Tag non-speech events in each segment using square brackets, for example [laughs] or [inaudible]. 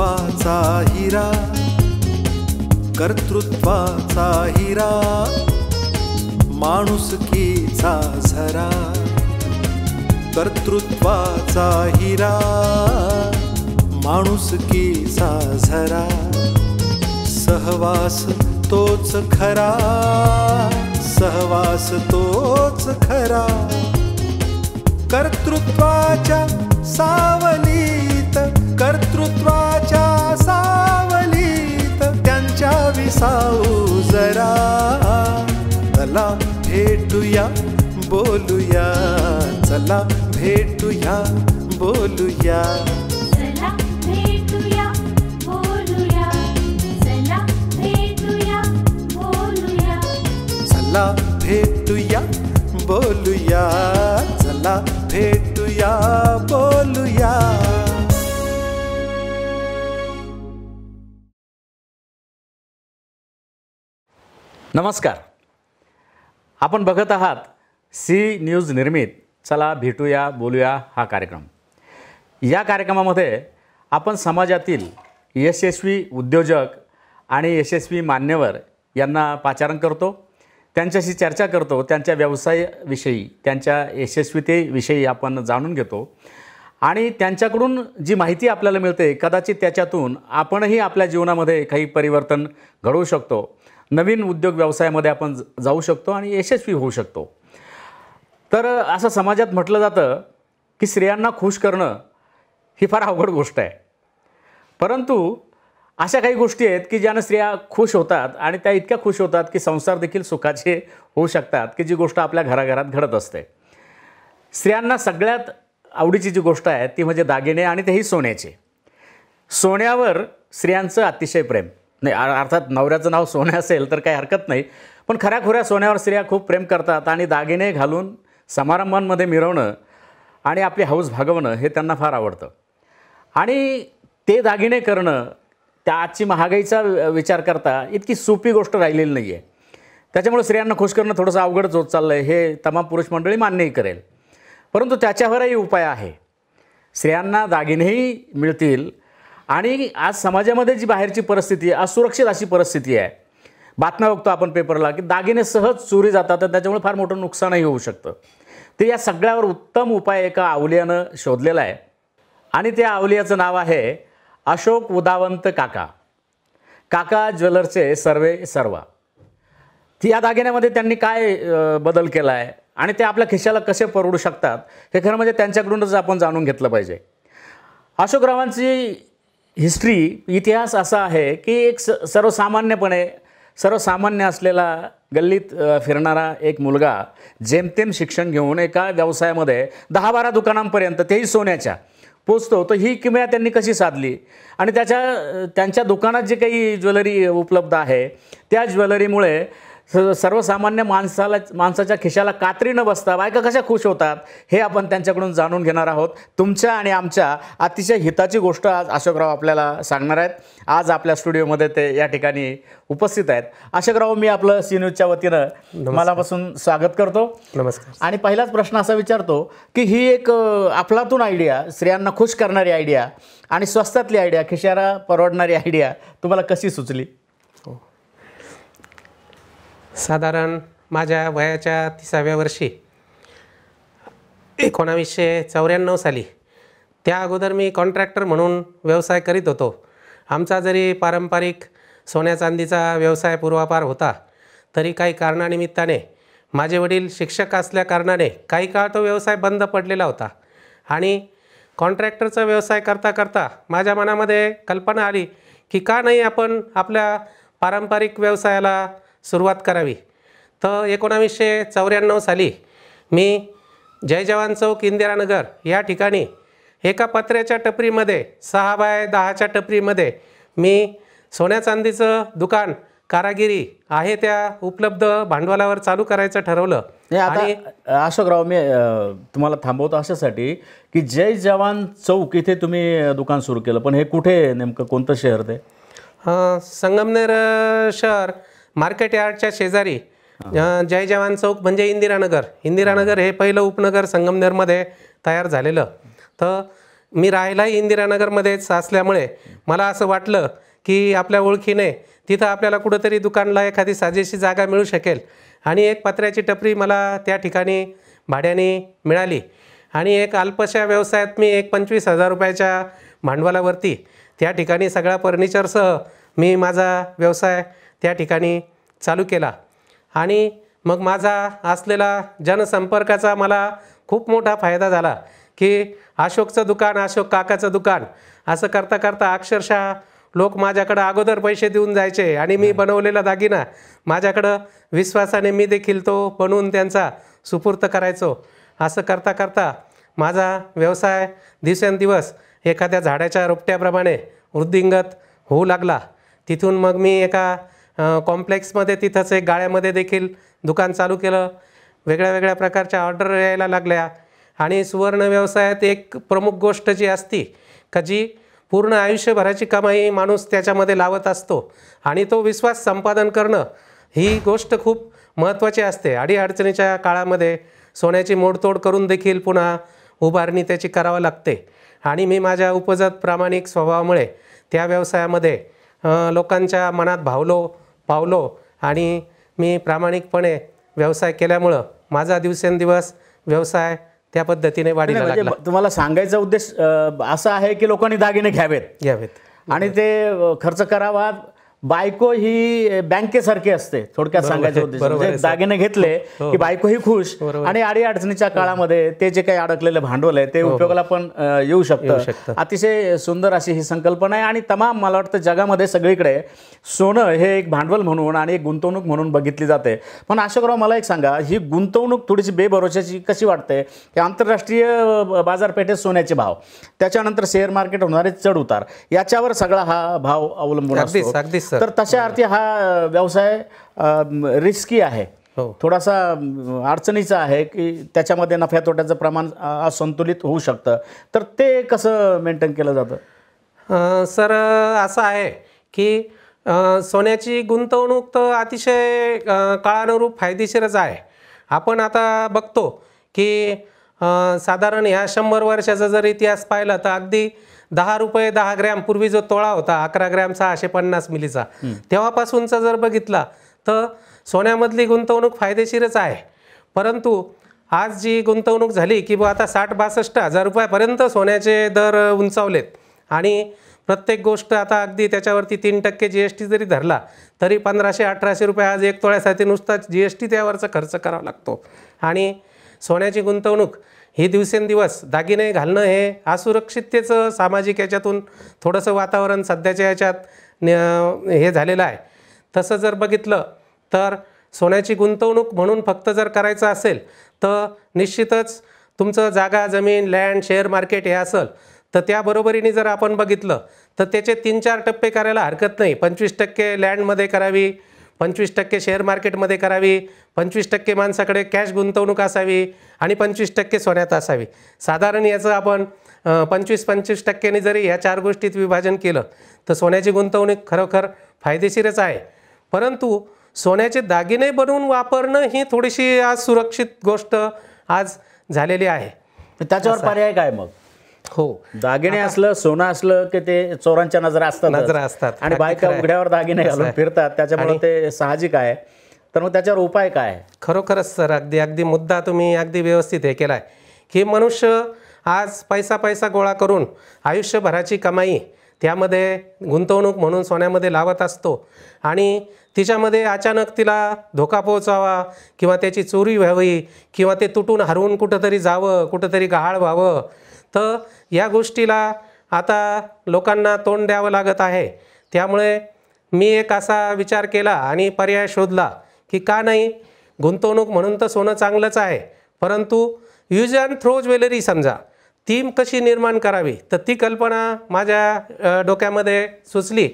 कर्तृत्वाचा हिरा कर्तृत्वाचा हिरा माणुसकीचा झरा कर्तृत्वाचा हिरा माणुसकीचा झरा सहवास तोच खरा सहवास तोच खरा कर्तृत्वाच्या सावली कर्तृत्वाच्या सावलीत त्यांच्या विसाऊ जरा चला भेटूया बोलूया चला भेटूया बोलूया चला भेटूया बोलूया चला भेटूया बोलूया नमस्कार आपण बघत आहात सी न्यूज निर्मित चला भेटूया बोलूया हा कार्यक्रम या कार्यक्रमामध्ये आपण समाजातील यशस्वी उद्योजक आणि यशस्वी मान्यवर यांना पाचारण करतो त्यांच्याशी चर्चा करतो त्यांच्या व्यवसायाविषयी त्यांच्या यशस्वीतेविषयी आपण जाणून घेतो आणि त्यांच्याकडून जी माहिती आपल्याला मिळते कदाचित त्याच्यातून आपणही आपल्या जीवनामध्ये काही परिवर्तन घडवू शकतो नवीन उद्योग व्यवसायामध्ये आपण जाऊ शकतो आणि यशस्वी होऊ शकतो तर असं समाजात म्हटलं जातं की स्त्रियांना खुश करणं ही फार अवघड गोष्ट आहे परंतु अशा काही गोष्टी आहेत की ज्यानं स्त्रिया खुश होतात आणि त्या इतक्या खुश होतात की संसार देखील सुखाचे होऊ शकतात की जी गोष्ट आपल्या घराघरात घडत असते स्त्रियांना सगळ्यात आवडीची जी गोष्ट आहे ती म्हणजे दागिने आणि तेही सोन्याचे सोन्यावर स्त्रियांचं अतिशय प्रेम नाही अर्थात नवऱ्याचं नाव सोन्या असेल तर काही हरकत नाही पण खऱ्या खुऱ्या सोन्यावर स्त्रिया खूप प्रेम करतात आणि दागिने घालून समारंभांमध्ये मिरवणं आणि आपली हौस भागवणं हे त्यांना फार आवडतं आणि ते दागिने करणं त्या आजची महागाईचा विचार करता इतकी सोपी गोष्ट राहिलेली नाही आहे त्याच्यामुळे स्त्रियांना खुश करणं थोडंसं अवघडच होत चाललं आहे हे तमाम पुरुष मंडळी मान्यही करेल परंतु त्याच्यावरही उपाय आहे स्त्रियांना दागिनेही मिळतील आणि आज समाजामध्ये जी बाहेरची परिस्थिती आहे असुरक्षित अशी परिस्थिती आहे बातम्या बघतो आपण पेपरला की दागिने सहज चोरी जातात तर त्याच्यामुळे फार मोठं नुकसानही होऊ शकतं ते या सगळ्यावर उत्तम उपाय एका आवलियानं शोधलेला आहे आणि त्या आवलियाचं नाव आहे अशोक उदावंत काका काका ज्वेलरचे सर्वे सर्वा ती या दागिन्यामध्ये त्यांनी काय बदल केला आहे आणि ते आपल्या खिशाला कसे परवडू शकतात हे खरं म्हणजे त्यांच्याकडूनच आपण जाणून घेतलं पाहिजे अशोकरावांची हिस्ट्री इतिहास असा आहे की एक स सर्वसामान्यपणे सर्वसामान्य असलेला गल्लीत फिरणारा एक मुलगा जेमतेम शिक्षण घेऊन एका व्यवसायामध्ये दहा बारा दुकानांपर्यंत तेही सोन्याच्या पोचतो तर ही किमया त्यांनी कशी साधली आणि त्याच्या त्यांच्या दुकानात जे काही ज्वेलरी उपलब्ध आहे त्या ज्वेलरीमुळे सर्वसामान्य माणसाला माणसाच्या खिशाला कात्री न बसता बायका कशा खुश होतात हे आपण त्यांच्याकडून जाणून घेणार आहोत तुमच्या आणि आमच्या अतिशय हिताची गोष्ट आज अशोकराव आपल्याला सांगणार आहेत आज आपल्या स्टुडिओमध्ये ते या ठिकाणी उपस्थित आहेत अशोकराव मी आपलं सी न्यूजच्या वतीनं मलापासून स्वागत करतो नमस्कार आणि पहिलाच प्रश्न असा विचारतो की ही एक आपलातून आयडिया स्त्रियांना खुश करणारी आयडिया आणि स्वस्तातली आयडिया खिशाला परवडणारी आयडिया तुम्हाला कशी सुचली साधारण माझ्या वयाच्या तिसाव्या वर्षी एकोणावीसशे चौऱ्याण्णव साली त्या अगोदर मी कॉन्ट्रॅक्टर म्हणून व्यवसाय करीत होतो आमचा जरी पारंपरिक सोन्या चांदीचा व्यवसाय पूर्वापार होता तरी काही कारणानिमित्ताने माझे वडील शिक्षक असल्याकारणाने काही काळ तो व्यवसाय बंद पडलेला होता आणि कॉन्ट्रॅक्टरचा व्यवसाय करता करता माझ्या मनामध्ये कल्पना आली की का नाही आपण आपल्या पारंपरिक व्यवसायाला सुरुवात करावी तर एकोणावीसशे चौऱ्याण्णव साली मी जय जवान चौक इंदिरानगर या ठिकाणी एका पत्र्याच्या टपरीमध्ये सहा बाय दहाच्या टपरीमध्ये मी सोन्या चांदीचं दुकान कारागिरी आहे त्या उपलब्ध भांडवलावर चालू करायचं ठरवलं आणि अशोकराव मी तुम्हाला थांबवतो अशासाठी की जय जवान चौक इथे तुम्ही दुकान सुरू केलं पण हे कुठे नेमकं कोणतं शहर ते संगमनेर शहर मार्केट यार्डच्या शेजारी जय जवान चौक म्हणजे इंदिरानगर इंदिरानगर हे पहिलं उपनगर संगमनेरमध्ये तयार झालेलं तर मी राहायलाही इंदिरानगरमध्येच असल्यामुळे मला असं वाटलं की आपल्या ओळखीने तिथं आपल्याला कुठंतरी दुकानला एखादी साजेशी जागा मिळू शकेल आणि एक पत्र्याची टपरी मला त्या ठिकाणी भाड्याने मिळाली आणि एक अल्पशा व्यवसायात मी एक पंचवीस हजार रुपयाच्या भांडवलावरती त्या ठिकाणी सगळ्या फर्निचरसह मी माझा व्यवसाय त्या ठिकाणी चालू केला आणि मग माझा असलेला जनसंपर्काचा मला खूप मोठा फायदा झाला की अशोकचं दुकान अशोक काकाचं दुकान असं करता करता अक्षरशः लोक माझ्याकडं अगोदर पैसे देऊन जायचे आणि मी बनवलेला दागिना माझ्याकडं विश्वासाने मी देखील तो बनवून त्यांचा सुपूर्त करायचो असं करता करता माझा व्यवसाय दिवसेंदिवस एखाद्या झाडाच्या रोपट्याप्रमाणे वृद्धिंगत होऊ लागला तिथून मग मी एका कॉम्प्लेक्समध्ये तिथंच एक गाळ्यामध्ये देखील दुकान चालू केलं वेगळ्या वेगळ्या प्रकारच्या ऑर्डर यायला लागल्या आणि सुवर्ण व्यवसायात एक प्रमुख गोष्ट जी असती का जी पूर्ण आयुष्यभराची कमाई माणूस त्याच्यामध्ये लावत असतो आणि तो विश्वास संपादन करणं ही गोष्ट खूप महत्त्वाची असते अडीअडचणीच्या काळामध्ये सोन्याची मोडतोड करून देखील पुन्हा उभारणी त्याची करावं लागते आणि मी माझ्या उपजत प्रामाणिक स्वभावामुळे त्या व्यवसायामध्ये लोकांच्या मनात भावलो पावलो आणि मी प्रामाणिकपणे व्यवसाय केल्यामुळं माझा दिवसेंदिवस व्यवसाय त्या पद्धतीने वाढीला म्हणजे लागला तुम्हाला सांगायचा उद्देश असा आहे की लोकांनी दागिने घ्यावेत घ्यावेत आणि ते खर्च करावा बायको ही बँकेसारखी असते थोडक्यात सांगायचं होते म्हणजे दागिने घेतले हो. की बायको ही खुश आणि आडी अडचणीच्या हो. काळामध्ये ते जे काही अडकलेलं भांडवल आहे ते हो, उपयोगाला पण येऊ शकतं अतिशय सुंदर अशी ही संकल्पना आहे आणि तमाम मला वाटतं जगामध्ये सगळीकडे सोनं हे एक भांडवल म्हणून आणि एक गुंतवणूक म्हणून बघितली जाते पण अशोकराव मला एक सांगा ही गुंतवणूक थोडीशी बेभरोशाची कशी वाटते की आंतरराष्ट्रीय बाजारपेठेत सोन्याचे भाव त्याच्यानंतर शेअर मार्केट होणारे चढ उतार याच्यावर सगळा हा भाव अवलंबून असतो तर तशा अर्थी हा व्यवसाय रिस्की आहे हो थोडासा अडचणीचा आहे की त्याच्यामध्ये नफ्या तोट्याचं प्रमाण असंतुलित होऊ शकतं तर ते कसं मेंटेन केलं जातं सर असं आहे की सोन्याची गुंतवणूक तर अतिशय काळानुरूप फायदेशीरच आहे आपण आता बघतो की साधारण ह्या शंभर वर्षाचा जर इतिहास पाहिला तर अगदी दहा रुपये दहा ग्रॅम पूर्वी जो तोळा होता अकरा ग्रॅम सहाशे पन्नास मिलीचा तेव्हापासूनचा जर बघितला तर सोन्यामधली गुंतवणूक फायदेशीरच आहे परंतु आज जी गुंतवणूक झाली की बा आता साठ बासष्ट हजार रुपयापर्यंत सोन्याचे दर उंचावलेत आणि प्रत्येक गोष्ट आता अगदी त्याच्यावरती तीन टक्के जी एस टी जरी धरला तरी पंधराशे अठराशे रुपये आज एक तोळ्यासाठी नुसताच जी एस टी त्यावरचा खर्च करावा लागतो आणि सोन्याची गुंतवणूक हे दिवसेंदिवस दागिने घालणं हे असुरक्षिततेचं सामाजिक याच्यातून थोडंसं वातावरण सध्याच्या याच्यात हे झालेलं आहे तसं जर बघितलं तर सोन्याची गुंतवणूक म्हणून फक्त जर करायचं असेल तर निश्चितच तुमचं जागा जमीन लँड शेअर मार्केट हे असेल तर त्याबरोबरीने जर आपण बघितलं तर त्याचे तीन चार टप्पे करायला हरकत नाही पंचवीस टक्के लँडमध्ये करावी पंचवीस टक्के शेअर मार्केटमध्ये करावी पंचवीस टक्के माणसाकडे कॅश गुंतवणूक असावी आणि पंचवीस टक्के सोन्यात असावी साधारण याचं आपण पंचवीस पंचवीस टक्क्यांनी जरी ह्या चार गोष्टीत विभाजन केलं तर सोन्याची गुंतवणूक खरोखर फायदेशीरच आहे परंतु सोन्याचे दागिने बनवून वापरणं ही थोडीशी आज सुरक्षित गोष्ट आज झालेली आहे त्याच्यावर पर्याय काय मग हो दागिने असलं सोनं असलं की ते चोरांच्या नजरा असतात नजरा असतात आणि बायका उघड्यावर दागिने घालून फिरतात त्याच्यामुळे ते साहजिक आहे तर मग त्याच्यावर उपाय काय खरोखरच सर अगदी अगदी मुद्दा तुम्ही अगदी व्यवस्थित हे केलाय की मनुष्य आज पैसा पैसा गोळा करून आयुष्यभराची कमाई त्यामध्ये गुंतवणूक म्हणून सोन्यामध्ये लावत असतो आणि तिच्यामध्ये अचानक तिला धोका पोहोचावा किंवा त्याची चोरी व्हावी किंवा ते तुटून हरवून कुठंतरी जावं कुठंतरी गहाळ व्हावं तर या गोष्टीला आता लोकांना तोंड द्यावं लागत आहे त्यामुळे मी एक असा विचार केला आणि पर्याय शोधला की का नाही गुंतवणूक म्हणून तर सोनं चांगलंच आहे परंतु यूज अँड थ्रो ज्वेलरी समजा ती कशी निर्माण करावी तर ती कल्पना माझ्या डोक्यामध्ये सुचली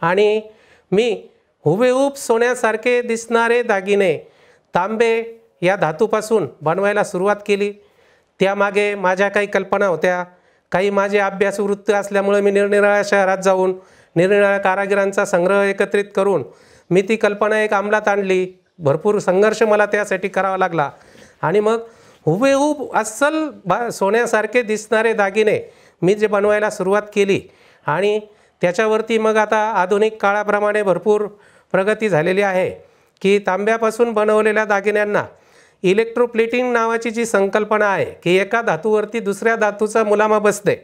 आणि मी हुबेहूब सोन्यासारखे दिसणारे दागिने तांबे या धातूपासून बनवायला सुरुवात केली त्यामागे माझ्या काही कल्पना होत्या काही माझे अभ्यास असल्यामुळे मी निरनिराळ्या शहरात जाऊन निरनिराळ्या कारागिरांचा संग्रह एकत्रित करून मी ती कल्पना एक अंमलात आणली भरपूर संघर्ष मला त्यासाठी करावा लागला आणि मग हुबेहूब अस्सल बा सोन्यासारखे दिसणारे दागिने मी जे बनवायला सुरुवात केली आणि त्याच्यावरती मग आता आधुनिक काळाप्रमाणे भरपूर प्रगती झालेली आहे की तांब्यापासून बनवलेल्या दागिन्यांना इलेक्ट्रोप्लेटिंग नावाची जी संकल्पना आहे की एका धातूवरती दुसऱ्या धातूचा मुलामा बसते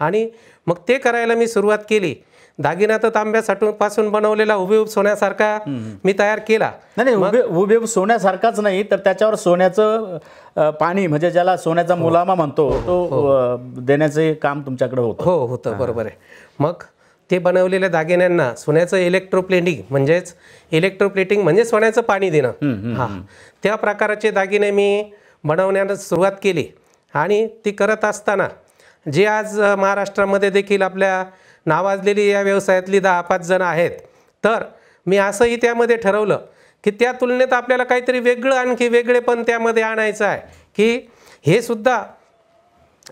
आणि मग ते करायला मी सुरुवात केली दागिना तर तांब्या साठून पासून बनवलेला उभेऊब सोन्यासारखा मी तयार केला नाही उभे उबेब सोन्यासारखाच नाही तर त्याच्यावर सोन्याचं पाणी म्हणजे ज्याला सोन्याचा हो. मुलामा म्हणतो तो हो. देण्याचे काम तुमच्याकडे होतं हो होतं बरोबर आहे मग ते बनवलेल्या दागिन्यांना सोन्याचं इलेक्ट्रोप्लेटिंग म्हणजेच इलेक्ट्रोप्लेटिंग म्हणजे सोन्याचं पाणी देणं हां त्या प्रकाराचे दागिने मी बनवण्याला सुरुवात केली आणि ती करत असताना जे आज महाराष्ट्रामध्ये देखील आपल्या नावाजलेली या व्यवसायातली दहा पाच जण आहेत तर मी असंही त्यामध्ये ठरवलं की त्या तुलनेत आपल्याला काहीतरी वेगळं आणखी वेगळे पण त्यामध्ये आणायचं आहे की हे सुद्धा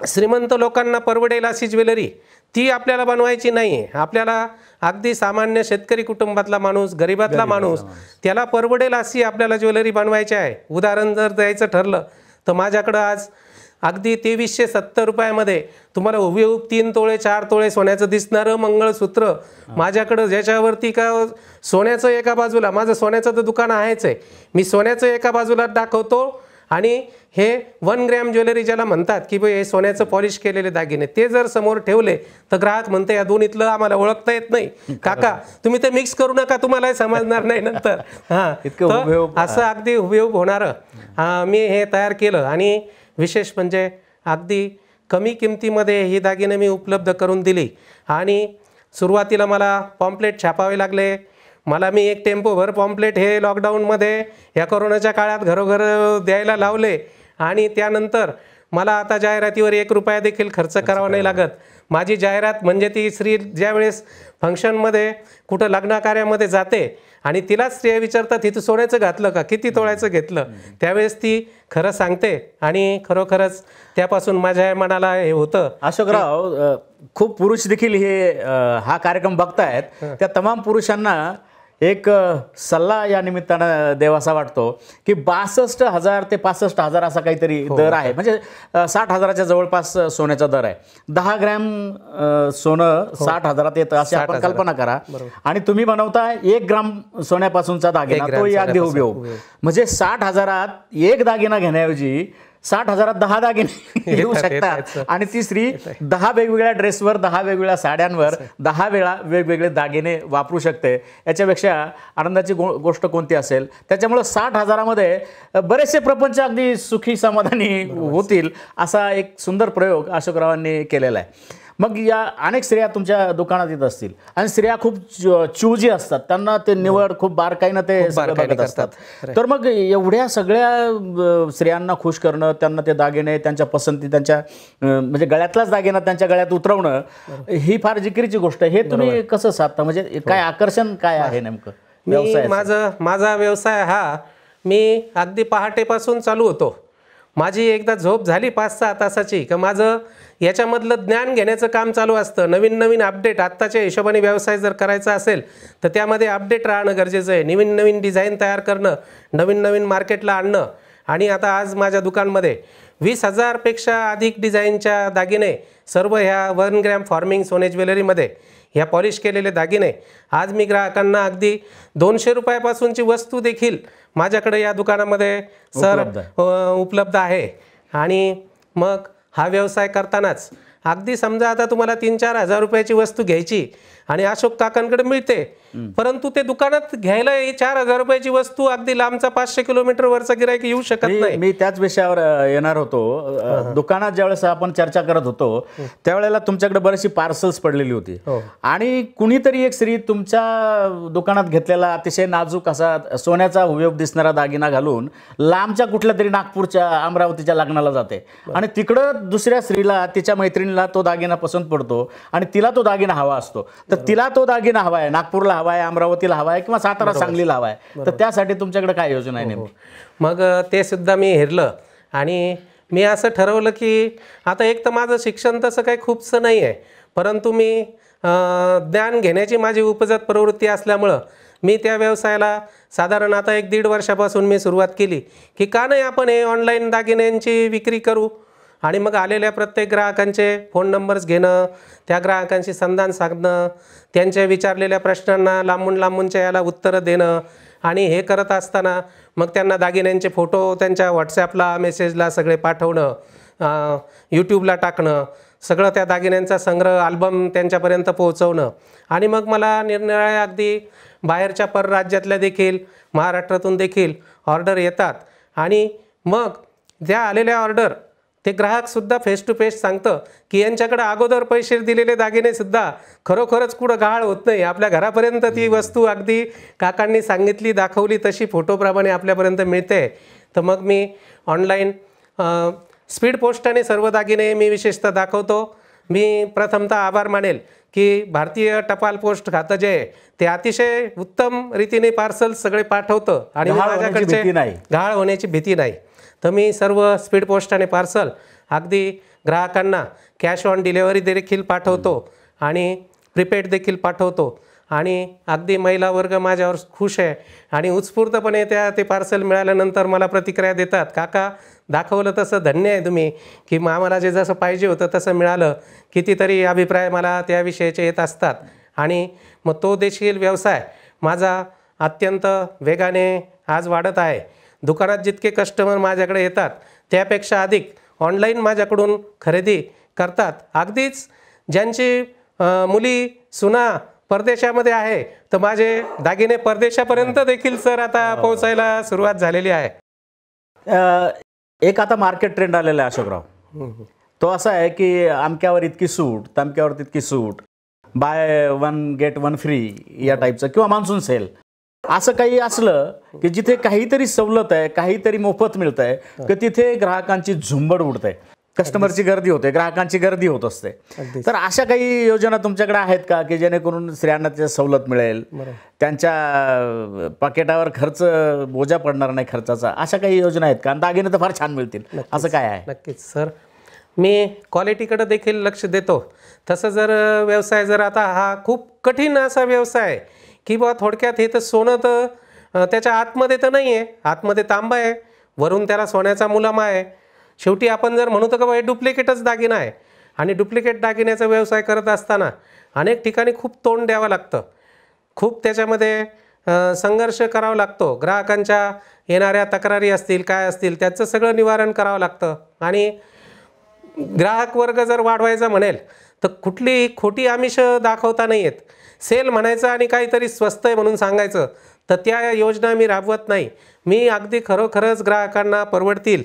श्रीमंत लोकांना परवडेल अशी ज्वेलरी ती आपल्याला बनवायची नाही आहे आपल्याला अगदी सामान्य शेतकरी कुटुंबातला माणूस गरिबातला माणूस त्याला परवडेल अशी आपल्याला ज्वेलरी बनवायची आहे उदाहरण जर द्यायचं ठरलं तर माझ्याकडं आज अगदी तेवीसशे सत्तर रुपयामध्ये तुम्हाला हुबेहूब तीन तोळे चार तोळे सोन्याचं दिसणारं मंगळसूत्र माझ्याकडं ज्याच्यावरती का सोन्याचं एका बाजूला माझं सोन्याचं तर दुकान आहेच आहे मी सोन्याचं एका बाजूला दाखवतो आणि हे वन ग्रॅम ज्वेलरी ज्याला म्हणतात की हे सोन्याचं पॉलिश केलेले दागिने ते जर समोर ठेवले तर ग्राहक म्हणते या दोन इथलं आम्हाला ओळखता येत नाही [laughs] काका तुम्ही ते मिक्स करू नका तुम्हाला समजणार नाही नंतर [laughs] हां असं अगदी उपयोग होणार मी हे तयार केलं आणि विशेष म्हणजे अगदी कमी किमतीमध्ये ही दागिने मी उपलब्ध करून दिली आणि सुरुवातीला मला पॉम्पलेट छापावे लागले मला मी एक भर पॉम्पलेट हे लॉकडाऊनमध्ये या कोरोनाच्या काळात घरोघर द्यायला लावले आणि त्यानंतर मला आता जाहिरातीवर एक रुपया देखील खर्च करावा नाही लागत माझी जाहिरात म्हणजे ती स्त्री ज्यावेळेस फंक्शनमध्ये कुठं लग्नाकार्यामध्ये जाते आणि तिलाच स्त्रिया विचारतात तिथं सोन्याचं घातलं का किती तोळ्याचं घेतलं त्यावेळेस ती खरं सांगते आणि खरोखरच त्यापासून माझ्या मनाला हे होतं अशोकराव खूप पुरुष देखील हे हा कार्यक्रम बघतायत त्या तमाम पुरुषांना एक सल्ला या निमित्तानं देवासा वाटतो की बासष्ट हजार ते पासष्ट हजार असा काहीतरी हो, दर हो. आहे म्हणजे साठ हजाराच्या जवळपास सोन्याचा दर आहे दहा ग्रॅम सोनं हो. साठ हजारात येतं अशी आपण कल्पना करा आणि तुम्ही बनवता एक ग्राम सोन्यापासूनचा दागिना तो अगदी घेऊ म्हणजे साठ हजारात एक दागिना घेण्याऐवजी साठ हजारात दहा दागिने घेऊ [laughs] शकतात आणि ती स्त्री दहा वेगवेगळ्या ड्रेसवर दहा वेगवेगळ्या साड्यांवर दहा वेळा वेगवेगळे दागिने वापरू शकते याच्यापेक्षा आनंदाची गोष्ट कोणती असेल त्याच्यामुळं साठ हजारामध्ये बरेचसे प्रपंच अगदी सुखी समाधानी होतील असा एक सुंदर प्रयोग अशोकरावांनी केलेला आहे मग या अनेक स्त्रिया तुमच्या दुकानात येत असतील आणि स्त्रिया खूप चुजी असतात त्यांना ते निवड खूप बारकाईनं ते बघत असतात तर मग एवढ्या सगळ्या स्त्रियांना खुश करणं त्यांना ते दागिने त्यांच्या पसंती त्यांच्या म्हणजे गळ्यातलाच दागिना त्यांच्या गळ्यात उतरवणं ही फार जिकिरीची गोष्ट आहे हे तुम्ही कसं साधता म्हणजे काय हो. आकर्षण काय आहे नेमकं व्यवसाय माझा माझा व्यवसाय हा मी अगदी पहाटेपासून चालू होतो माझी एकदा झोप झाली पाच सहा तासाची का माझं याच्यामधलं ज्ञान घेण्याचं काम चालू असतं नवीन नवीन अपडेट आत्ताच्या हिशोबाने व्यवसाय जर करायचा असेल तर त्यामध्ये अपडेट राहणं गरजेचं आहे नवीन नवीन डिझाईन तयार करणं नवीन नवीन मार्केटला आणणं आणि आता आज माझ्या दुकानमध्ये वीस हजारपेक्षा अधिक डिझाईनच्या दागिने सर्व ह्या वन ग्रॅम फॉर्मिंग सोने ज्वेलरीमध्ये ह्या पॉलिश केलेले दागिने आज मी ग्राहकांना अगदी दोनशे रुपयापासूनची वस्तू देखील माझ्याकडे या दुकानामध्ये सर उपलब्ध आहे आणि मग हा व्यवसाय करतानाच अगदी समजा आता तुम्हाला तीन चार हजार रुपयाची वस्तू घ्यायची आणि अशोक काकांकडे मिळते परंतु ते दुकानात घ्यायला चार हजार रुपयाची वस्तू अगदी लांबचा पाचशे किलोमीटर वरचा गिरायक येऊ शकत नाही मी त्याच विषयावर येणार होतो दुकानात ज्यावेळेस आपण चर्चा करत होतो त्यावेळेला तुमच्याकडे बरीचशी पार्सल्स पडलेली होती हो. आणि कुणीतरी एक स्त्री तुमच्या दुकानात घेतलेला अतिशय नाजूक असा सोन्याचा उपयोग दिसणारा दागिना घालून लांबच्या कुठल्या तरी नागपूरच्या अमरावतीच्या लग्नाला जाते आणि तिकडं दुसऱ्या स्त्रीला तिच्या मैत्रिणीला बहिणीला तो दागिना पसंत पडतो आणि तिला तो दागिना हवा असतो तर तिला तो दागिना हवा आहे नागपूरला हवा आहे अमरावतीला हवा आहे किंवा सातारा सांगलीला हवा आहे तर त्यासाठी तुमच्याकडे काय योजना आहे हो, हो. नेमकी मग ते सुद्धा मी हेरलं आणि मी असं ठरवलं की आता एक तर माझं शिक्षण तसं काही खूपसं नाही आहे परंतु मी ज्ञान घेण्याची माझी उपजत प्रवृत्ती असल्यामुळं मी त्या व्यवसायाला साधारण आता एक दीड वर्षापासून मी सुरुवात केली की का नाही आपण हे ऑनलाईन दागिन्यांची विक्री करू आणि मग आलेल्या प्रत्येक ग्राहकांचे फोन नंबर्स घेणं त्या ग्राहकांशी संधान साधणं त्यांच्या विचारलेल्या प्रश्नांना लांबून लांबूनच्या याला उत्तरं देणं आणि हे करत असताना मग त्यांना दागिन्यांचे फोटो त्यांच्या व्हॉट्सॲपला मेसेजला सगळे पाठवणं यूट्यूबला टाकणं सगळं त्या दागिन्यांचा संग्रह अल्बम त्यांच्यापर्यंत पोहोचवणं आणि मग मला निरनिराळ्या अगदी बाहेरच्या परराज्यातल्या देखील महाराष्ट्रातून देखील ऑर्डर येतात आणि मग ज्या आलेल्या ऑर्डर ते ग्राहकसुद्धा फेस टू फेस सांगतं की यांच्याकडे अगोदर पैसे दिलेले दागिनेसुद्धा खरोखरच कुठं गाळ होत नाही आपल्या घरापर्यंत ती वस्तू अगदी काकांनी सांगितली दाखवली तशी फोटोप्रमाणे आपल्यापर्यंत मिळते तर मग मी ऑनलाईन स्पीड पोस्टाने सर्व दागिने मी विशेषतः दाखवतो मी प्रथमतः आभार मानेल की भारतीय टपाल पोस्ट खातं जे ते अतिशय उत्तम रीतीने पार्सल सगळे पाठवतं आणि माझ्याकडचे गाळ होण्याची भीती नाही तर मी सर्व स्पीड पोस्ट आणि पार्सल अगदी ग्राहकांना कॅश ऑन डिलेवरी देखील पाठवतो आणि प्रिपेड देखील पाठवतो आणि अगदी महिला वर्ग माझ्यावर खुश आहे आणि उत्स्फूर्तपणे त्या ते पार्सल मिळाल्यानंतर मला प्रतिक्रिया देतात काका दाखवलं तसं धन्य आहे तुम्ही की आम्हाला जे जसं पाहिजे होतं तसं मिळालं कितीतरी अभिप्राय मला त्याविषयीचे येत असतात आणि मग तो देखील व्यवसाय माझा अत्यंत वेगाने आज वाढत आहे दुकानात जितके कस्टमर माझ्याकडे येतात त्यापेक्षा अधिक ऑनलाईन माझ्याकडून खरेदी करतात अगदीच ज्यांची मुली सुना परदेशामध्ये आहे तर माझे दागिने परदेशापर्यंत देखील सर आता हो. पोहोचायला सुरुवात झालेली आहे एक आता मार्केट ट्रेंड आलेला आहे अशोकराव तो असा आहे की अमक्यावर इतकी सूट तमक्यावर तितकी सूट buy one get one free या टाईपचं हो. किंवा मान्सून सेल असं काही असलं की जिथे काहीतरी सवलत आहे काहीतरी मोफत मिळत आहे की तिथे ग्राहकांची झुंबड आहे कस्टमरची गर्दी होते ग्राहकांची गर्दी होत असते तर अशा काही योजना तुमच्याकडे आहेत का की जेणेकरून स्त्रियांना त्या सवलत मिळेल त्यांच्या पाकिटावर खर्च बोजा पडणार नाही खर्चाचा अशा काही योजना आहेत का दागिने तर फार छान मिळतील असं काय आहे नक्कीच सर मी क्वालिटीकडे देखील लक्ष देतो तसं जर व्यवसाय जर आता हा खूप कठीण असा व्यवसाय आहे की बा थोडक्यात हे तर सोनं तर त्याच्या आतमध्ये तर नाही आहे आतमध्ये तांबा आहे वरून त्याला सोन्याचा मुलामा आहे शेवटी आपण जर म्हणू तर का हे डुप्लिकेटच दागिना आहे आणि डुप्लिकेट दागिन्याचा व्यवसाय करत असताना अनेक ठिकाणी खूप तोंड द्यावं लागतं खूप त्याच्यामध्ये संघर्ष करावा लागतो ग्राहकांच्या येणाऱ्या तक्रारी असतील काय असतील त्याचं सगळं निवारण करावं लागतं आणि ग्राहक वर्ग जर वाढवायचा म्हणेल तर कुठली खोटी आमिष दाखवता नाही आहेत सेल म्हणायचं आणि काहीतरी स्वस्त आहे म्हणून सांगायचं तर त्या योजना मी राबवत नाही मी अगदी खरोखरच ग्राहकांना परवडतील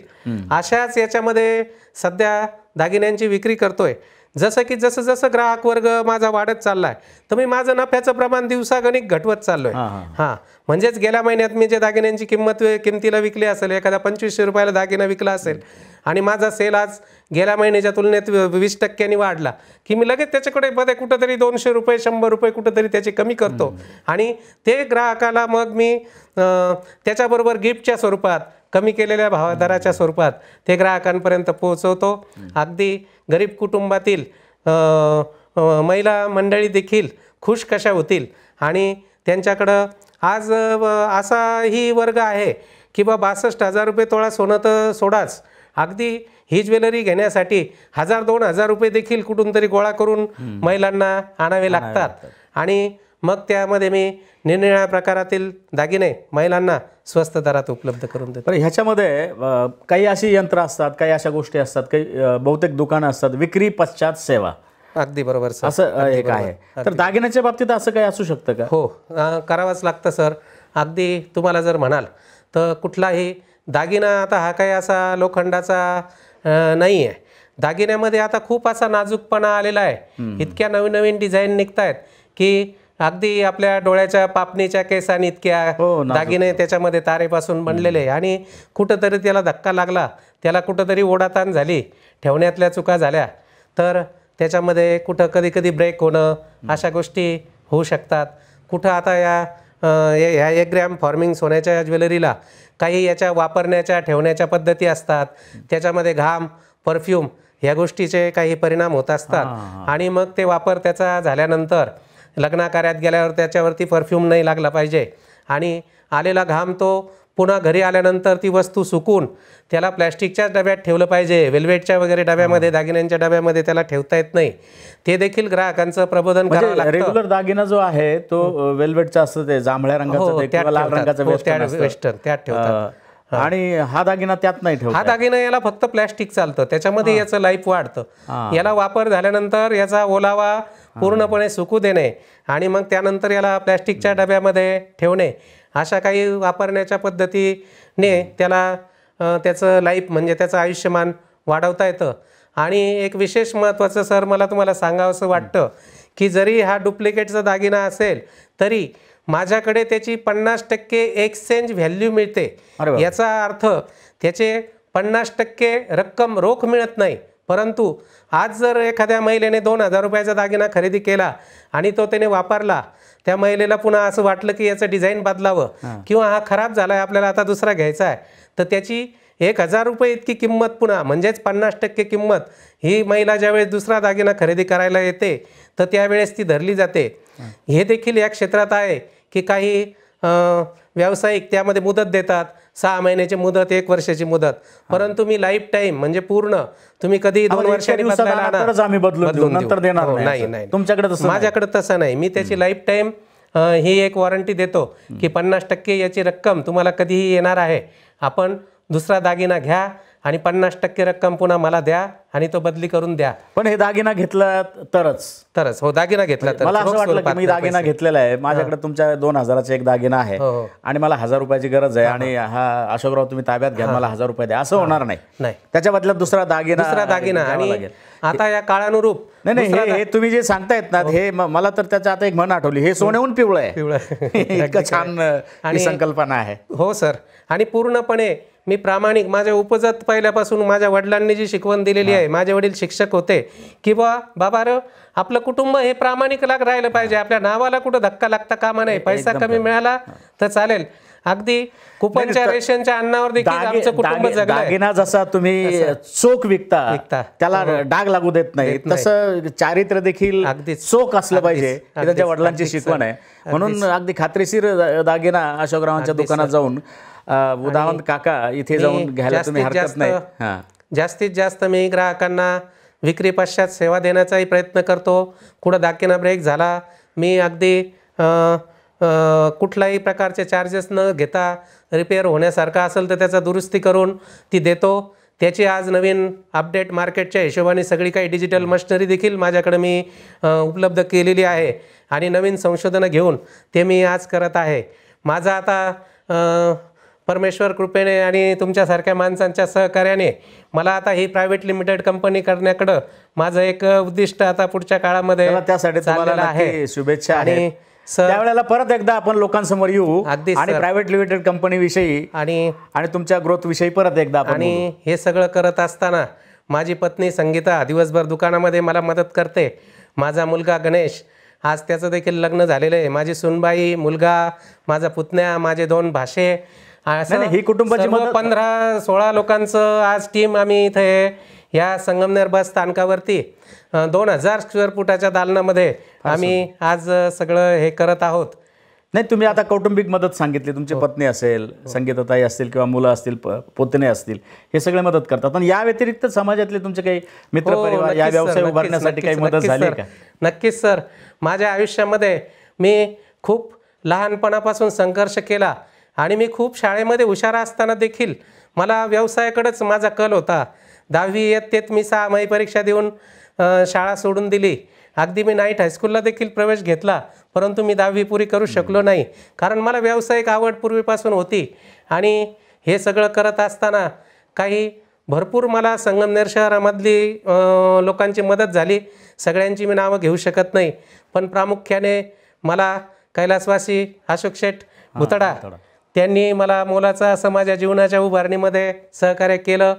अशाच याच्यामध्ये सध्या दागिन्यांची विक्री करतोय जसं की जसं जसं ग्राहक वर्ग माझा वाढत चाललाय तर मी माझं नफ्याचं प्रमाण दिवसागणिक घटवत चाललोय हा म्हणजेच गेल्या महिन्यात मी जे दागिन्यांची किंमत किमतीला विकली असेल एखादा पंचवीसशे रुपयाला दागिना विकला असेल आणि माझा सेल आज गेल्या महिन्याच्या तुलनेत वीस टक्क्यांनी वाढला की मी लगेच त्याच्याकडे मध्ये कुठंतरी दोनशे रुपये शंभर रुपये कुठंतरी त्याची कमी करतो आणि ते ग्राहकाला मग मी त्याच्याबरोबर गिफ्टच्या स्वरूपात कमी केलेल्या भावदराच्या स्वरूपात ते ग्राहकांपर्यंत पोहोचवतो अगदी गरीब कुटुंबातील महिला मंडळी देखील खुश कशा होतील आणि त्यांच्याकडं आज असाही वर्ग आहे की बा बासष्ट हजार रुपये तोळा सोनं तर सोडाच अगदी ही ज्वेलरी घेण्यासाठी हजार दोन हजार रुपये देखील कुठून तरी गोळा करून महिलांना आणावे लागतात आणि मग त्यामध्ये मी निरनिळ्या प्रकारातील दागिने महिलांना स्वस्त दरात उपलब्ध करून देतो ह्याच्यामध्ये काही अशी यंत्र असतात काही अशा गोष्टी असतात काही बहुतेक दुकानं असतात विक्री पश्चात सेवा अगदी बरोबर सर असं एक आहे तर दागिन्याच्या बाबतीत असं काही असू शकतं का हो करावंच लागतं सर अगदी तुम्हाला जर म्हणाल तर कुठलाही दागिना आता हा काही असा लोखंडाचा नाही आहे दागिन्यामध्ये आता खूप असा नाजूकपणा आलेला आहे इतक्या नवीन नवीन डिझाईन निघत आहेत की अगदी आपल्या डोळ्याच्या पापणीच्या केसांनी इतक्या हो, दागिने त्याच्यामध्ये तारेपासून बनलेले आणि कुठंतरी त्याला धक्का लागला त्याला कुठंतरी ओढाताण झाली ठेवण्यातल्या चुका झाल्या तर त्याच्यामध्ये कुठं कधी कधी ब्रेक होणं अशा गोष्टी होऊ शकतात कुठं आता या ह्या एक ग्रॅम फॉर्मिंग सोन्याच्या ज्वेलरीला काही याच्या वापरण्याच्या ठेवण्याच्या पद्धती असतात त्याच्यामध्ये घाम परफ्यूम ह्या गोष्टीचे काही परिणाम होत असतात आणि मग ते वापर त्याचा झाल्यानंतर लग्नाकार्यात गेल्यावर त्याच्यावरती परफ्यूम नाही लागला पाहिजे आणि आलेला घाम तो पुन्हा घरी आल्यानंतर ती वस्तू सुकून त्याला प्लॅस्टिकच्याच डब्यात ठेवलं पाहिजे वेल्वेटच्या वगैरे डब्यामध्ये दागिन्यांच्या डब्यामध्ये त्याला ठेवता येत नाही ते देखील ग्राहकांचं प्रबोधन म्हणजे रेग्युलर दागिना जो आहे तो वेल्वेटचा असतो ते जांभळ्या रंगाचा हो, लाल रंगाचा हो, वेस्टर्न त्यात ठेवतात आणि हा दागिना त्यात नाही ठेवतो हा दागिना याला फक्त प्लॅस्टिक चालतं त्याच्यामध्ये याचं लाईफ वाढतं याला वापर झाल्यानंतर याचा ओलावा पूर्णपणे सुकू देणे आणि मग त्यानंतर याला प्लॅस्टिकच्या डब्यामध्ये ठेवणे अशा काही वापरण्याच्या पद्धतीने त्याला त्याचं लाईफ म्हणजे त्याचं आयुष्यमान वाढवता येतं आणि एक विशेष महत्त्वाचं सर मला तुम्हाला सांगावंसं वाटतं की जरी हा डुप्लिकेटचा दागिना असेल तरी माझ्याकडे त्याची पन्नास टक्के एक्सचेंज व्हॅल्यू मिळते याचा अर्थ त्याचे पन्नास टक्के रक्कम रोख मिळत नाही परंतु आज जर एखाद्या महिलेने दोन हजार रुपयाचा दागिना खरेदी केला आणि तो त्याने वापरला त्या महिलेला पुन्हा असं वाटलं की याचं डिझाईन बदलावं किंवा हा खराब झाला आहे आपल्याला आता दुसरा घ्यायचा आहे तर त्याची एक हजार रुपये इतकी किंमत पुन्हा म्हणजेच पन्नास टक्के किंमत ही महिला ज्यावेळेस दुसरा दागिना खरेदी करायला येते तर त्यावेळेस ती धरली जाते हे देखील या क्षेत्रात आहे की काही व्यावसायिक त्यामध्ये मुदत देतात सहा महिन्याची मुदत एक वर्षाची मुदत परंतु मी लाईफ टाईम म्हणजे पूर्ण तुम्ही कधी दोन वर्षांनी नंतर देणार हो, नाही नाही तुमच्याकडे माझ्याकडे तसं नाही मी त्याची लाईफ टाईम ही एक वॉरंटी देतो की पन्नास टक्के याची रक्कम तुम्हाला कधीही येणार आहे आपण दुसरा दागिना घ्या आणि पन्नास टक्के रक्कम पुन्हा मला द्या आणि तो बदली करून द्या पण हे दागिना घेतला तरच तरच हो दागिना घेतला तर मला असं वाटलं की मी दागिना घेतलेला आहे माझ्याकडे तुमच्या दोन हजाराचा एक दागिना आहे हो, हो. आणि मला हजार रुपयाची गरज आहे आणि हा अशोकराव तुम्ही ताब्यात घ्या मला हजार रुपये द्या असं होणार नाही त्याच्या बदल्यात दुसरा दागिना दुसरा दागिना आणि आता या काळानुरूप नाही नाही हे तुम्ही जे सांगतायत ना हो. हे मला तर त्याच्या आता एक म्हण आठवली हे सोन्याहून पिवळं आहे पिवळं [laughs] इतकं छान आणि संकल्पना आहे हो सर आणि पूर्णपणे मी प्रामाणिक माझ्या उपजत पहिल्यापासून माझ्या वडिलांनी जी शिकवण दिलेली आहे माझे वडील शिक्षक होते की बा बाबा र आपलं कुटुंब हे प्रामाणिक लाग राहिलं पाहिजे आपल्या नावाला कुठं धक्का लागता कामा नाही पैसा कमी मिळाला तर चालेल अगदी कुपनच्या रेशनच्या अन्नावर देखील कुटुंब दागिना जसा तुम्ही चोख विकता त्याला हो, हो. डाग लागू देत नाही तसं चारित्र्य देखील अगदी चोख असलं पाहिजे त्यांच्या वडिलांची शिकवण आहे म्हणून अगदी खात्रीशीर दागिना अशोक रावांच्या दुकानात जाऊन उदाहरण काका इथे जाऊन घ्यायला तुम्ही हरकत नाही जास्तीत जास्त मी ग्राहकांना विक्री पश्चात सेवा देण्याचाही प्रयत्न करतो कुठं दाखिना ब्रेक झाला मी अगदी कुठलाही प्रकारचे चार्जेस न घेता रिपेअर होण्यासारखा असेल तर त्याचा दुरुस्ती करून ती देतो त्याची आज नवीन अपडेट मार्केटच्या हिशोबाने सगळी काही डिजिटल मशनरी देखील माझ्याकडे मी उपलब्ध केलेली आहे आणि नवीन संशोधनं घेऊन ते मी आज करत आहे माझा आता परमेश्वर कृपेने आणि तुमच्यासारख्या माणसांच्या सहकार्याने मला आता ही प्रायव्हेट लिमिटेड कंपनी करण्याकडं माझं एक उद्दिष्ट आता पुढच्या काळामध्ये त्यासाठी आहे शुभेच्छा आणि त्यावेळेला परत एकदा आपण लोकांसमोर येऊ अगदी आणि प्रायव्हेट लिमिटेड कंपनीविषयी आणि आणि तुमच्या ग्रोथ विषयी परत एकदा आणि हे सगळं करत असताना माझी पत्नी संगीता दिवसभर दुकानामध्ये मला मदत करते माझा मुलगा गणेश आज त्याचं देखील लग्न झालेलं आहे माझी सुनबाई मुलगा माझा पुतण्या माझे दोन भाषे ही कुटुंबाची पंधरा सोळा लोकांचं आज टीम आम्ही इथे या संगमनेर बस स्थानकावरती दोन हजार स्क्वेअर फुटाच्या दालनामध्ये आम्ही आज सगळं हे करत आहोत नाही तुम्ही आता कौटुंबिक मदत सांगितली तुमची हो. पत्नी असेल हो. संगीतताई असतील किंवा मुलं असतील पोतणे असतील हे सगळे मदत करतात पण या व्यतिरिक्त समाजातले तुमचे काही मित्र हो, या व्यवसाय उभारण्यासाठी काही मदत झाली का नक्कीच सर माझ्या आयुष्यामध्ये मी खूप लहानपणापासून संघर्ष केला आणि मी खूप शाळेमध्ये हुशारा असताना देखील मला व्यवसायाकडंच माझा कल होता दहावी इयत्तेत मी सहा परीक्षा देऊन शाळा सोडून दिली अगदी मी नाईट हायस्कूलला देखील प्रवेश घेतला परंतु मी दहावी पुरी करू शकलो नाही कारण मला व्यावसायिक आवड पूर्वीपासून होती आणि हे सगळं करत असताना काही भरपूर मला संगमनेर शहरामधली लोकांची मदत झाली सगळ्यांची मी नावं घेऊ शकत नाही पण प्रामुख्याने मला कैलासवासी अशोक शेठ भुतडा त्यांनी मला मोलाचा असं माझ्या जीवनाच्या उभारणीमध्ये सहकार्य केलं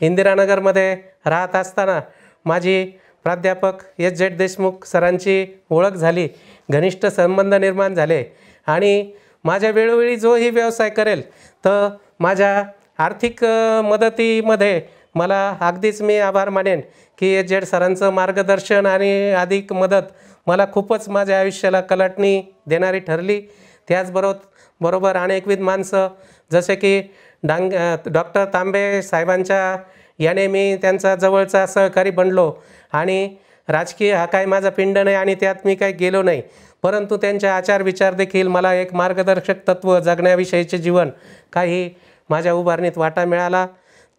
इंदिरानगरमध्ये राहत असताना माझी प्राध्यापक एस जेड देशमुख सरांची ओळख झाली घनिष्ठ संबंध निर्माण झाले आणि माझ्या वेळोवेळी जोही व्यवसाय करेल तर माझ्या आर्थिक मदतीमध्ये मला अगदीच मी आभार मानेन की एस जेड सरांचं मार्गदर्शन आणि अधिक मदत मला खूपच माझ्या आयुष्याला कलाटणी देणारी ठरली त्याचबरोबर बरोबर आणि एकविध माणसं जसे की डांग डॉक्टर तांबे साहेबांच्या याने मी त्यांचा जवळचा सहकारी बनलो आणि राजकीय हा काय माझा पिंड नाही आणि त्यात मी काही गेलो नाही परंतु त्यांचे आचार विचार देखील मला एक मार्गदर्शक तत्त्व जगण्याविषयीचे जीवन काही माझ्या उभारणीत वाटा मिळाला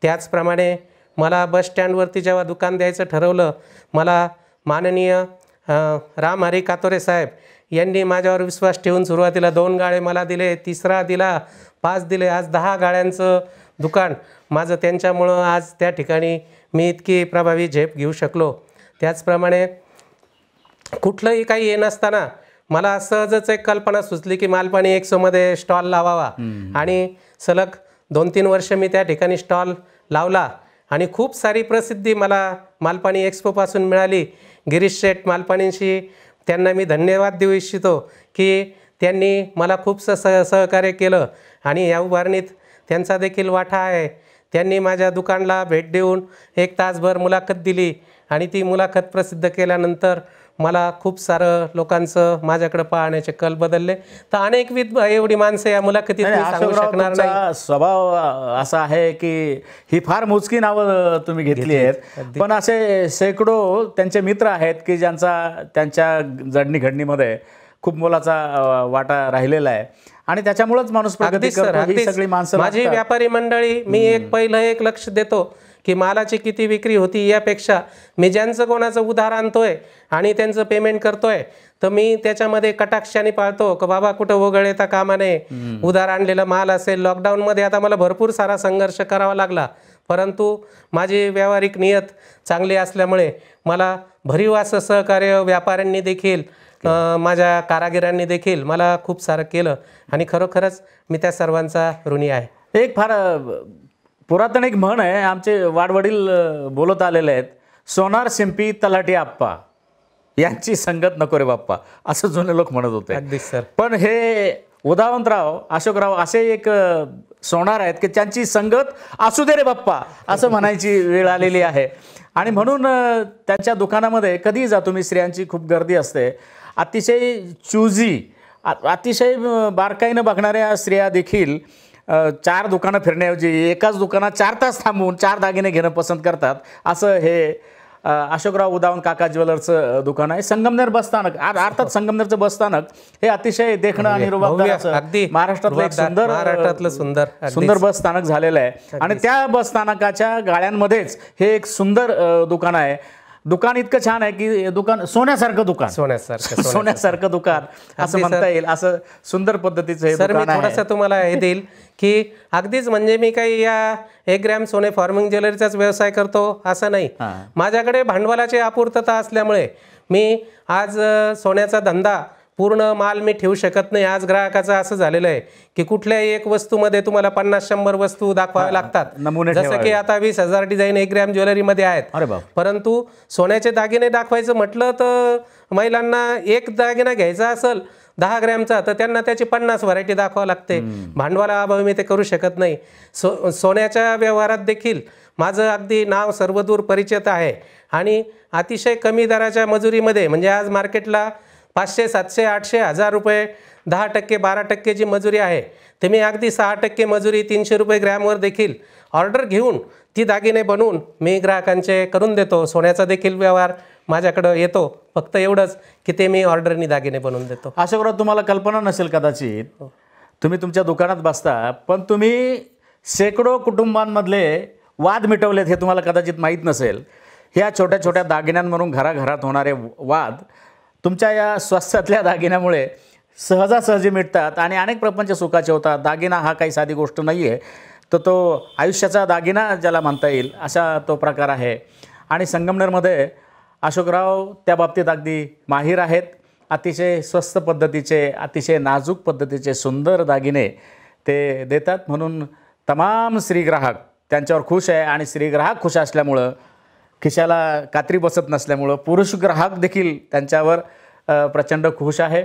त्याचप्रमाणे मला बसस्टँडवरती जेव्हा दुकान द्यायचं ठरवलं मला माननीय राम हरी कातोरे साहेब यांनी माझ्यावर विश्वास ठेवून सुरुवातीला दोन गाळे मला दिले तिसरा दिला पाच दिले आज दहा गाळ्यांचं दुकान माझं त्यांच्यामुळं आज त्या ठिकाणी मी इतकी प्रभावी झेप घेऊ शकलो त्याचप्रमाणे कुठलंही काही ये नसताना मला सहजच एक कल्पना सुचली की मालपाणी एक्सोमध्ये स्टॉल लावावा आणि सलग दोन तीन वर्ष मी त्या ठिकाणी स्टॉल लावला आणि खूप सारी प्रसिद्धी मला मालपाणी एक्सपोपासून मिळाली गिरीश शेठ मालपाणींशी त्यांना मी धन्यवाद देऊ इच्छितो की त्यांनी मला खूप स सहकार्य केलं आणि या उभारणीत त्यांचा देखील वाटा आहे त्यांनी माझ्या दुकानला भेट देऊन एक तासभर मुलाखत दिली आणि ती मुलाखत प्रसिद्ध केल्यानंतर मला खूप सारं लोकांचं माझ्याकडे पाहण्याचे कल बदलले तर विध एवढी माणसं या मुलाखतीत सांगू शकणार नाही स्वभाव असा आहे की ही फार मोजकी नावं तुम्ही घेतली आहेत पण असे शेकडो त्यांचे मित्र आहेत की ज्यांचा त्यांच्या जडणी घडणीमध्ये खूप मोलाचा वाटा राहिलेला आहे आणि त्याच्यामुळेच माणूस प्रगती सगळी माणसं माझी व्यापारी मंडळी मी एक पहिलं एक लक्ष देतो की मालाची किती विक्री होती यापेक्षा मी ज्यांचं कोणाचं उधार आणतोय आणि त्यांचं पेमेंट करतोय तर मी त्याच्यामध्ये कटाक्षाने पाळतो की बाबा कुठं वगळ येता कामा नये उधार आणलेला माल असेल लॉकडाऊनमध्ये आता मला भरपूर सारा संघर्ष करावा लागला परंतु माझी व्यावहारिक नियत चांगली असल्यामुळे मला भरीव असं सहकार्य व्यापाऱ्यांनी देखील माझ्या कारागिरांनी देखील मला खूप सारं केलं आणि खरोखरच मी त्या सर्वांचा ऋणी आहे एक फार पुरातन एक म्हण आहे आमचे वाडवडील बोलत आलेले आहेत सोनार शिंपी तलाठी आप्पा यांची संगत नको रे बाप्पा असं जुने लोक म्हणत होते अगदी सर पण हे उदावंतराव अशोकराव असे एक सोनार आहेत की त्यांची संगत असू दे रे बाप्पा असं म्हणायची वेळ आलेली आहे आणि म्हणून त्यांच्या दुकानामध्ये कधीही जा तुम्ही स्त्रियांची खूप गर्दी असते अतिशय चुजी अतिशय बारकाईनं बघणाऱ्या स्त्रिया देखील चार दुकानं फिरण्याऐवजी एकाच दुकानात चार तास थांबून चार दागिने घेणं पसंत करतात असं हे अशोकराव उदावन काका ज्वेलर्सचं दुकान आहे संगमनेर बसस्थानक अर्थात संगमनेरचं बसस्थानक हे अतिशय देखणं आणि अगदी महाराष्ट्रातलं एक सुंदर महाराष्ट्रातलं सुंदर सुंदर बसस्थानक झालेलं आहे आणि त्या बसस्थानकाच्या गाळ्यांमध्येच हे एक सुंदर दुकान आहे दुकान इतकं छान आहे की दुकान सोन्यासारखं दुकान सोन्यासारखं [laughs] सोन्यासारखं दुकान असं म्हणता येईल असं सुंदर पद्धतीचं हे सर मी थोडस तुम्हाला हे देईल की अगदीच म्हणजे मी काही या एक ग्रॅम सोने फार्मिंग ज्वेलरीचाच व्यवसाय करतो असं नाही माझ्याकडे भांडवलाची अपूर्तता असल्यामुळे मी आज सोन्याचा धंदा पूर्ण माल मी ठेवू शकत नाही आज ग्राहकाचं असं झालेलं आहे की कुठल्याही एक वस्तूमध्ये तुम्हाला पन्नास शंभर वस्तू दाखवाव्या लागतात जसं की आता वीस हजार डिझाईन एक ग्रॅम ज्वेलरीमध्ये आहेत परंतु सोन्याचे दागिने दाखवायचं म्हटलं तर महिलांना एक दागिना घ्यायचा असेल दहा ग्रॅमचा तर त्यांना त्याची पन्नास व्हरायटी दाखवावं लागते भांडवला अभावी मी ते करू शकत नाही सो सोन्याच्या व्यवहारात देखील माझं अगदी नाव सर्वदूर परिचित आहे आणि अतिशय कमी दराच्या मजुरीमध्ये म्हणजे आज मार्केटला पाचशे सातशे आठशे हजार रुपये दहा टक्के बारा टक्के जी मजुरी आहे ते मी अगदी सहा टक्के मजुरी तीनशे रुपये ग्रॅमवर देखील ऑर्डर घेऊन ती दागिने बनवून मी ग्राहकांचे करून देतो सोन्याचा देखील व्यवहार माझ्याकडं येतो फक्त एवढंच की ते मी ऑर्डरनी दागिने बनवून देतो अशा करून तुम्हाला कल्पना नसेल कदाचित हो. तुम्ही तुमच्या दुकानात बसता पण तुम्ही शेकडो कुटुंबांमधले वाद मिटवलेत हे तुम्हाला कदाचित माहीत नसेल ह्या छोट्या छोट्या दागिन्यांमधून घराघरात होणारे वाद तुमच्या या स्वास्थ्यातल्या दागिन्यामुळे सहजासहजी मिटतात आणि अनेक प्रपंच सुखाचे होतात दागिना हा काही साधी गोष्ट नाही आहे तर तो आयुष्याचा दागिना ज्याला म्हणता येईल असा तो प्रकार आहे आणि संगमनेरमध्ये अशोकराव त्या बाबतीत अगदी माहीर आहेत अतिशय स्वस्त पद्धतीचे अतिशय नाजूक पद्धतीचे सुंदर दागिने ते देतात म्हणून तमाम स्त्रीग्राहक त्यांच्यावर खुश आहे आणि स्त्रीग्राहक खुश असल्यामुळं खिशाला कात्री बसत नसल्यामुळं पुरुष ग्राहक देखील त्यांच्यावर प्रचंड खुश आहे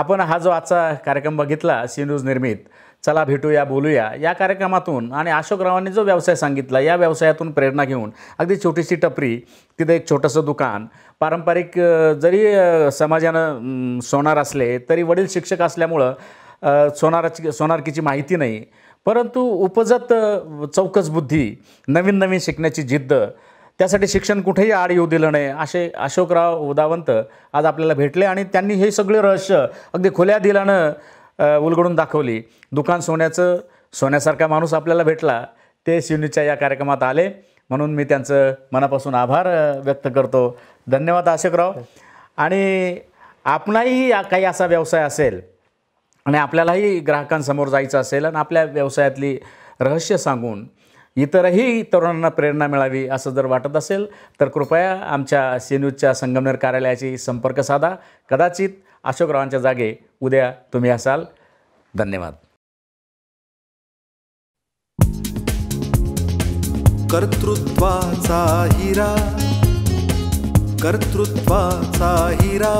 आपण हा जो आजचा कार्यक्रम बघितला सी न्यूज निर्मित चला भेटूया बोलूया या कार्यक्रमातून आणि अशोकरावांनी जो व्यवसाय सांगितला या व्यवसायातून प्रेरणा घेऊन अगदी छोटीशी टपरी तिथं एक छोटंसं दुकान पारंपरिक जरी समाजानं सोनार असले तरी वडील शिक्षक असल्यामुळं सोनाराची सोनारकीची माहिती नाही परंतु उपजत चौकस बुद्धी नवीन नवीन शिकण्याची जिद्द त्यासाठी शिक्षण कुठेही आड येऊ दिलं नाही असे अशोकराव उदावंत आज आपल्याला भेटले आणि त्यांनी हे सगळे रहस्य अगदी खुल्या दिलानं उलगडून दाखवली दुकान सोन्याचं सोन्यासारखा माणूस आपल्याला भेटला ते शिवनीच्या या कार्यक्रमात आले म्हणून मी त्यांचं मनापासून आभार व्यक्त करतो धन्यवाद अशोकराव आणि आपणाही काही असा व्यवसाय असेल आणि आपल्यालाही ग्राहकांसमोर जायचं असेल आणि आपल्या व्यवसायातली रहस्य सांगून इतरही तरुणांना प्रेरणा मिळावी असं जर वाटत असेल तर कृपया आमच्या न्यूजच्या संगमनेर कार्यालयाशी संपर्क साधा कदाचित अशोकरावांच्या जागे उद्या तुम्ही असाल धन्यवाद कर्तृत्वाचा हिरा कर्तृत्वाचा हिरा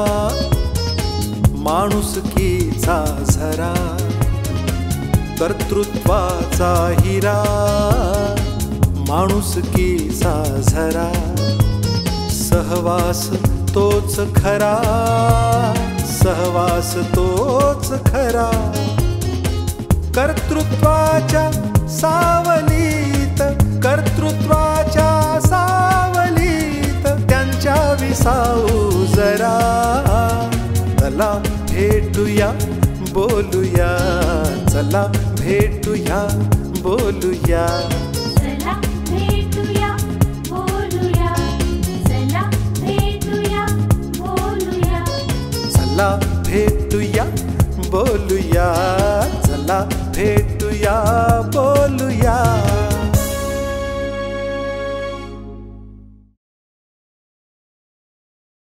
माणुसकीचा झरा कर्तृत्वाचा हिरा माणूस की झरा सहवास तोच खरा सहवास तोच खरा कर्तृत्वाच्या सावलीत कर्तृत्वाच्या सावलीत त्यांच्या विसाऊ जरा तला भेटूया बोलूया चला भेटूया बोलूया चला भेटूया बोलूया चला भेटूया बोलूया